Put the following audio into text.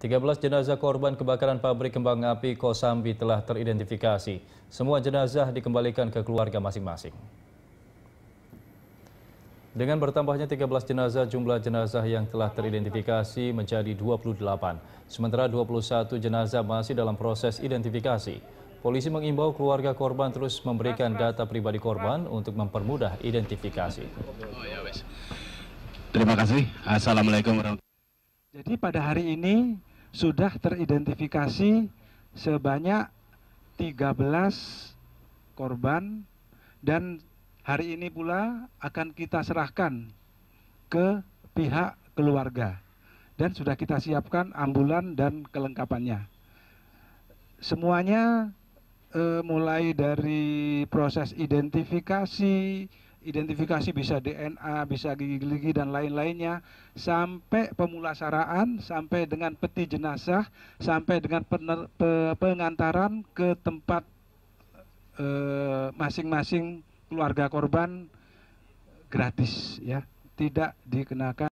13 jenazah korban kebakaran pabrik kembang api Kosambi telah teridentifikasi. Semua jenazah dikembalikan ke keluarga masing-masing. Dengan bertambahnya 13 jenazah, jumlah jenazah yang telah teridentifikasi menjadi 28. Sementara 21 jenazah masih dalam proses identifikasi. Polisi mengimbau keluarga korban terus memberikan data pribadi korban untuk mempermudah identifikasi. Oh, ya, Terima kasih. Assalamualaikum warahmatullahi wabarakatuh. Jadi pada hari ini sudah teridentifikasi sebanyak 13 korban dan hari ini pula akan kita serahkan ke pihak keluarga dan sudah kita siapkan ambulan dan kelengkapannya. Semuanya eh, mulai dari proses identifikasi, identifikasi bisa DNA, bisa gigi-gigi dan lain-lainnya sampai pemulasaraan, sampai dengan peti jenazah, sampai dengan pener, pe, pengantaran ke tempat eh, masing-masing e, keluarga korban gratis ya, tidak dikenakan